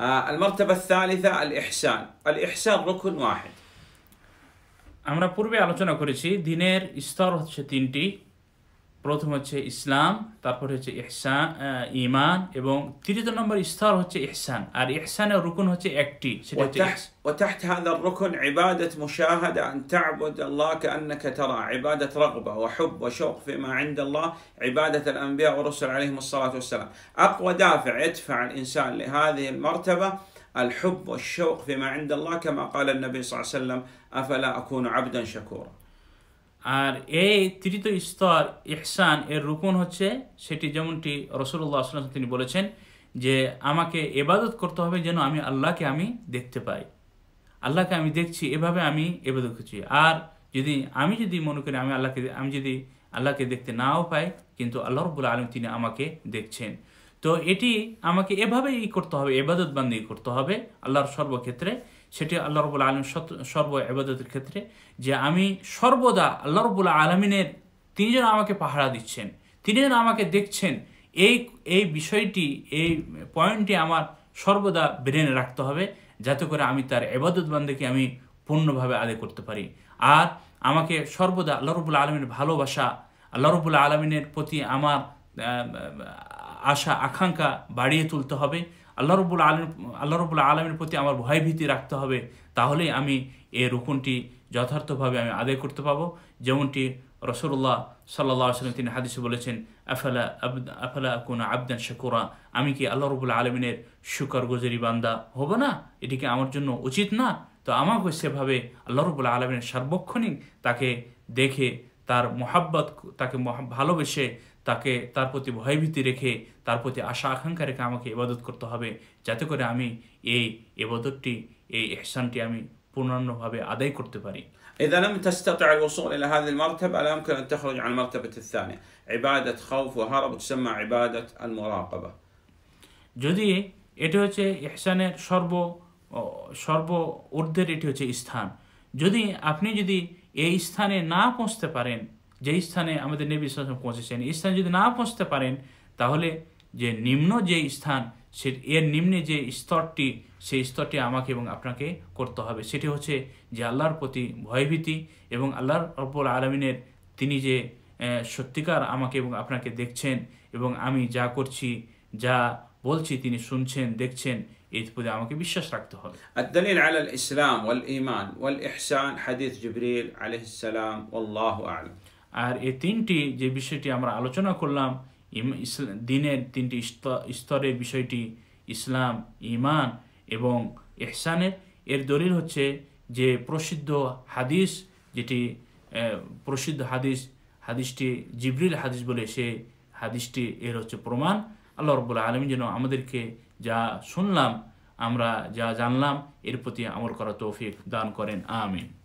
آه، المرتبة الثالثة الإحسان الإحسان ركن واحد আমরা পূর্বে আলোচনা করেছি দিনের স্তর হচ্ছে তিনটি প্রথম হচ্ছে ইসলাম তারপর হচ্ছে ইহসান ইমান এবং তৃতীয় নম্বর স্তর হচ্ছে ইহসান আর ইহসানের রুকুন হচ্ছে একটি সেটা হচ্ছে وتحت هذا الركن عبادة مشاهدة أن تعبد الله كأنك ترى عبادة رغبة وحب وشوق فيما عند الله عبادة الأنبياء والرسل عليهم الصلاة والسلام أقوى دافع يدفع الإنسان لهذه المرتبة الحب والشوق فيما عند الله كما قال النبي صلى الله عليه وسلم أفلا أكون عبدا شكورا আর এই তৃতীয় স্তর ইহসান এর রুকুন হচ্ছে সেটি যেমনটি রসুল্লাহ আসলাম তিনি বলেছেন যে আমাকে এবাদত করতে হবে যেন আমি আল্লাহকে আমি দেখতে পাই আল্লাহকে আমি দেখছি এভাবে আমি এবাদত করছি আর যদি আমি যদি মনে করি আমি আল্লাহকে আমি যদি আল্লাহকে দেখতে নাও পাই কিন্তু আল্লাহ রবুল আলম তিনি আমাকে দেখছেন তো এটি আমাকে এভাবেই করতে হবে এবাদত বান্দি করতে হবে আল্লাহর সর্বক্ষেত্রে সেটি আল্লাহ রবুল আলম সর্ব এবাদতের ক্ষেত্রে যে আমি সর্বদা আল্লাহ রবুল আলমিনের তিনি যেন আমাকে পাহারা দিচ্ছেন তিনি যেন আমাকে দেখছেন এই এই বিষয়টি এই পয়েন্টটি আমার সর্বদা ব্রেনে রাখতে হবে যাতে করে আমি তার এবাদত বান্দাকে আমি পূর্ণভাবে আদায় করতে পারি আর আমাকে সর্বদা আল্লাহ রবুল আলমীর ভালোবাসা আল্লাহ রবুল আলমিনের প্রতি আমার আশা আকাঙ্ক্ষা বাড়িয়ে তুলতে হবে আল্লাহ রবুল আলম আল্লাহ রবুল আলমের প্রতি আমার ভয় ভীতি রাখতে হবে তাহলেই আমি এই রুকুনটি যথার্থভাবে আমি আদায় করতে পাবো যেমনটি রসুল্লাহ সাল্লাহ সাল্লাম তিনি হাদিসে বলেছেন আফালা আব আফালা কোনো আবদান শকুরা আমি কি আল্লাহ রবুল আলমিনের সুকর গজরি বান্দা হব না এটিকে আমার জন্য উচিত না তো আমাকে সেভাবে আল্লাহ রবুল আলমিনের সার্বক্ষণিক তাকে দেখে তার মোহাব্বত তাকে ভালোবেসে তাকে তার প্রতি ভয়ভীতি রেখে তার প্রতি আশা আকাঙ্ক্ষা রেখে আমাকে এবাদত করতে হবে যাতে করে আমি এই এবাদতটি এই এহসানটি আমি পূর্ণান্নভাবে আদায় করতে পারি إذا لم تستطع الوصول إلى هذه المرتبة لا يمكن أن تخرج عن المرتبة الثانية عبادة خوف وهرب تسمى عبادة المراقبة যদি এটা হচ্ছে ইহসানের সর্ব সর্ব ঊর্ধ্বের এটি হচ্ছে স্থান যদি আপনি যদি এই স্থানে না পৌঁছতে পারেন যেই স্থানে আমাদের নবী ইসলাম পৌঁছেছেন এই স্থানে যদি না পৌঁছতে পারেন তাহলে যে নিম্ন যে স্থান সে এর নিম্নে যে স্তরটি সেই স্তরটি আমাকে এবং আপনাকে করতে হবে সেটি হচ্ছে যে আল্লাহর প্রতি ভয়ভীতি এবং আল্লাহর রব্বুল আলমিনের তিনি যে সত্যিকার আমাকে এবং আপনাকে দেখছেন এবং আমি যা করছি যা বলছি তিনি শুনছেন দেখছেন এর প্রতি আমাকে বিশ্বাস রাখতে হবে আলাল ইসলাম ওয়াল ইমান ওয়াল حديث হাদিস জুবরিল السلام والله আলম আর এই তিনটি যে বিষয়টি আমরা আলোচনা করলাম দিনের তিনটি স্তরের বিষয়টি ইসলাম ইমান এবং এহসানের এর দলিল হচ্ছে যে প্রসিদ্ধ হাদিস যেটি প্রসিদ্ধ হাদিস হাদিসটি জিবরিল হাদিস বলে সে হাদিসটি এর হচ্ছে প্রমাণ আল্লাহ রবুল্লা আলম যেন আমাদেরকে যা শুনলাম আমরা যা জানলাম এর প্রতি আমল করা তৌফিক দান করেন আমিন